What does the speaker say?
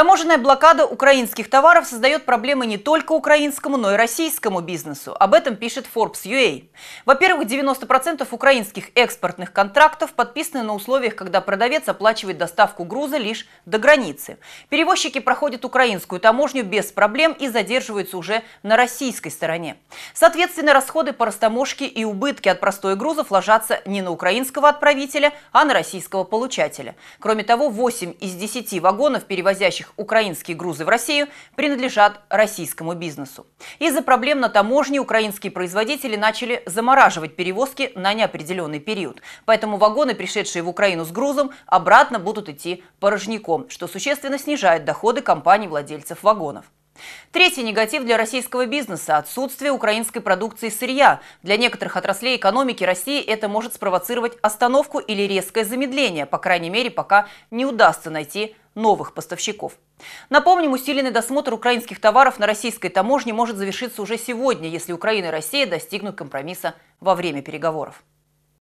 Таможенная блокада украинских товаров создает проблемы не только украинскому, но и российскому бизнесу. Об этом пишет Forbes UA. Во-первых, 90% украинских экспортных контрактов подписаны на условиях, когда продавец оплачивает доставку груза лишь до границы. Перевозчики проходят украинскую таможню без проблем и задерживаются уже на российской стороне. Соответственно, расходы по растаможке и убытки от простой грузов ложатся не на украинского отправителя, а на российского получателя. Кроме того, 8 из 10 вагонов, перевозящих украинские грузы в Россию принадлежат российскому бизнесу. Из-за проблем на таможне украинские производители начали замораживать перевозки на неопределенный период. Поэтому вагоны, пришедшие в Украину с грузом, обратно будут идти порожняком, что существенно снижает доходы компаний-владельцев вагонов. Третий негатив для российского бизнеса – отсутствие украинской продукции сырья. Для некоторых отраслей экономики России это может спровоцировать остановку или резкое замедление, по крайней мере, пока не удастся найти новых поставщиков. Напомним, усиленный досмотр украинских товаров на российской таможне может завершиться уже сегодня, если Украина и Россия достигнут компромисса во время переговоров.